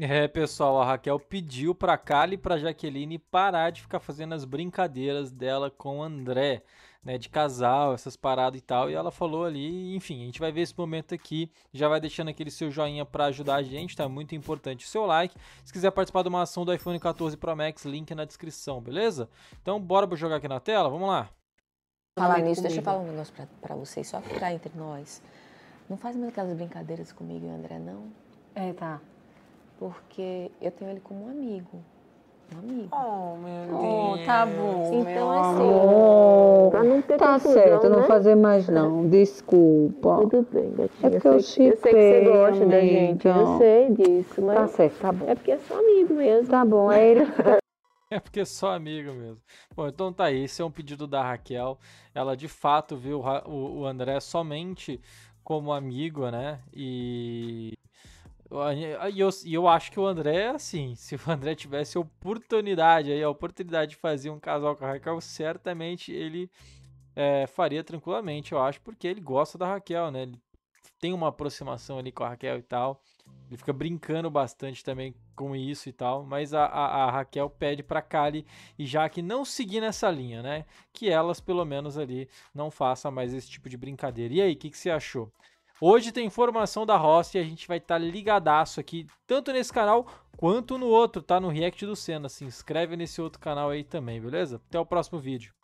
É, pessoal, a Raquel pediu para Kali e para Jaqueline parar de ficar fazendo as brincadeiras dela com o André, né, de casal, essas paradas e tal. E ela falou ali, enfim, a gente vai ver esse momento aqui. Já vai deixando aquele seu joinha para ajudar a gente, tá muito importante o seu like. Se quiser participar de uma ação do iPhone 14 Pro Max, link na descrição, beleza? Então, bora jogar aqui na tela, vamos lá. Falar nisso, deixa eu falar um negócio para vocês, só ficar entre nós. Não faz mais aquelas brincadeiras comigo e o André, não? É, tá. Porque eu tenho ele como um amigo. Um amigo. Oh, meu oh, Deus. tá bom. Então, assim. Oh, pra não ter tá certo, né? não fazer mais, não. É. Desculpa. Tudo bem, gatinha. É porque eu, eu, sei, eu sei que você gosta amiga. da gente. Eu então. sei disso. Mas tá certo, tá bom. É porque é só amigo mesmo. Tá bom, é ele. Tá- é porque é só amigo mesmo. Bom, então tá aí. Esse é um pedido da Raquel. Ela de fato viu o André somente como amigo, né? E e eu, eu, acho que o André, é assim, se o André tivesse oportunidade aí, a oportunidade de fazer um casal com a Raquel, certamente ele é, faria tranquilamente, eu acho, porque ele gosta da Raquel, né? Ele tem uma aproximação ali com a Raquel e tal. Ele fica brincando bastante também com isso e tal. Mas a, a, a Raquel pede pra Kali e Jaque não seguir nessa linha, né? Que elas, pelo menos ali, não façam mais esse tipo de brincadeira. E aí, o que, que você achou? Hoje tem informação da Rossi e a gente vai estar tá ligadaço aqui, tanto nesse canal quanto no outro, tá? No React do Senna. Se inscreve nesse outro canal aí também, beleza? Até o próximo vídeo.